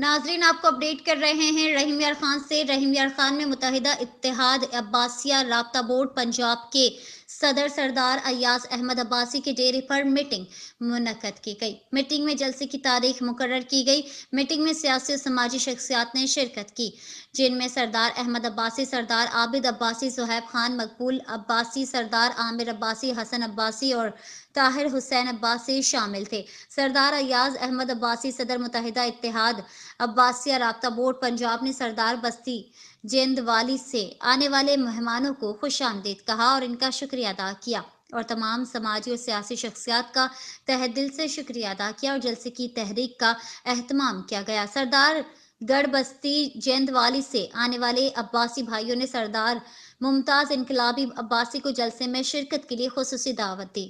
नाजरीन आपको अपडेट कर रहे हैं रहीम यार खान से रहीम यार खान में मुतहदा इतिहाद अब्बासिया रबता बोर्ड पंजाब के सदर सरदार अयास अहमद अब्बासी के डेरे पर मीटिंग मुनद की गई मीटिंग में जलसे की तारीख मुकर की गई मीटिंग में सियासी और समाजी शख्सियात ने शिरकत की जिनमें सरदार अहमद अब्बासी सरदार आबिद अब्बासी सुहैब खान मकबूल अब्बासी सरदार आमिर अब्बासी हसन अब्बासी और ताहिर हुसैन अब्बासी शामिल थे सरदार अयाज अहमद अब्बासी सदर मुतहदा इतिहाद अब्बासिया रबता बोर्ड पंजाब ने सरदार बस्ती जेंदवाली से आने वाले मेहमानों को खुश आमदेद कहा और इनका शुक्रिया अदा किया और तमाम समाजी और सियासी शख्सियात का तह दिल से शुक्रिया अदा किया और जलसे की तहरीक का अहतमाम किया गया सरदार गढ़ बस्ती जेंदवाली से आने वाले अब्बासी भाइयों ने सरदार मुमताज़ इनकलाबी अब्बासी को जलसे में शिरकत के लिए खसूसी दावत दी